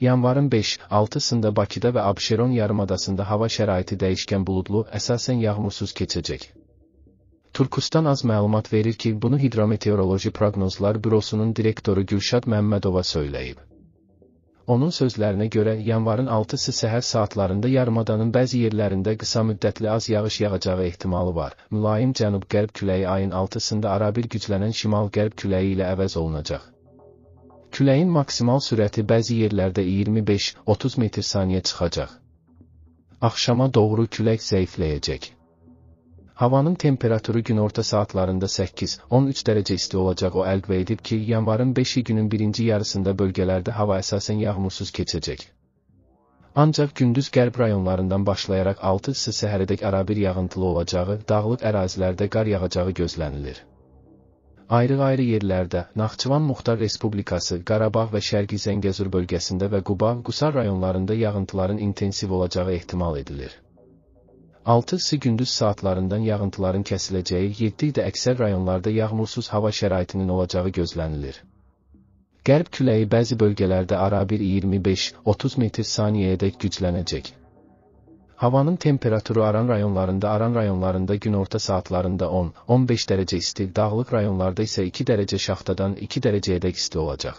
yanvarın 5-6-sında Bakıda və Abşeron yarımadasında hava şəraiti dəyişkən buludlu, əsasən yağmursuz keçəcək. Turkustan az məlumat verir ki, bunu Hidrometeoroloji Proqnozlar Bürosunun direktoru Gülşad Məmmədova söyləyib. Onun sözlərinə görə yanvarın 6-sı səhər saatlarında yarımadanın bəzi yerlərində qısa müddətli az yağış yağacağı ehtimalı var. Mülayim cənub-qərb küləyi ayın 6-sında arabir güclənən şimal-qərb küləyi ilə əvəz olunacaq. Küləyin maksimal sürəti bəzi yerlərdə 25-30 metr saniyə çıxacaq. Axşama doğru külək zəifləyəcək. Havanın temperaturu günorta saatlarında 8-13 dərəcə isti olacaq o əlqvə edib ki, yanvarın 5-i günün birinci yarısında bölgələrdə hava əsasən yağmursuz keçəcək. Ancaq gündüz qərb rayonlarından başlayaraq 6-sı səhərədək arabir yağıntılı olacağı, dağlıq ərazilərdə qar yağacağı gözlənilir ayrı-ayrı yerlərdə Naxçıvan Muxtar Respublikası, Qarabağ və Şərqi Zəngəzur bölgəsində və Quba, Qusar rayonlarında yağıntıların intensiv olacağı ehtimal edilir. 6-sı gündüz saatlarından yağıntıların kəsiləcəyi, 7-də əksər rayonlarda yağmursuz hava şəraitinin olacağı gözlənilir. Qərb küləyi bəzi bölgələrdə arabir 25-30 metr saniyəyədək güclənəcək. Havanın temperaturu aran rayonlarında aran rayonlarında günorta saatlarında 10-15 derece isti, dağlık rayonlarda ise 2 derece şaxtadan 2 dereceye dək isti olacaq.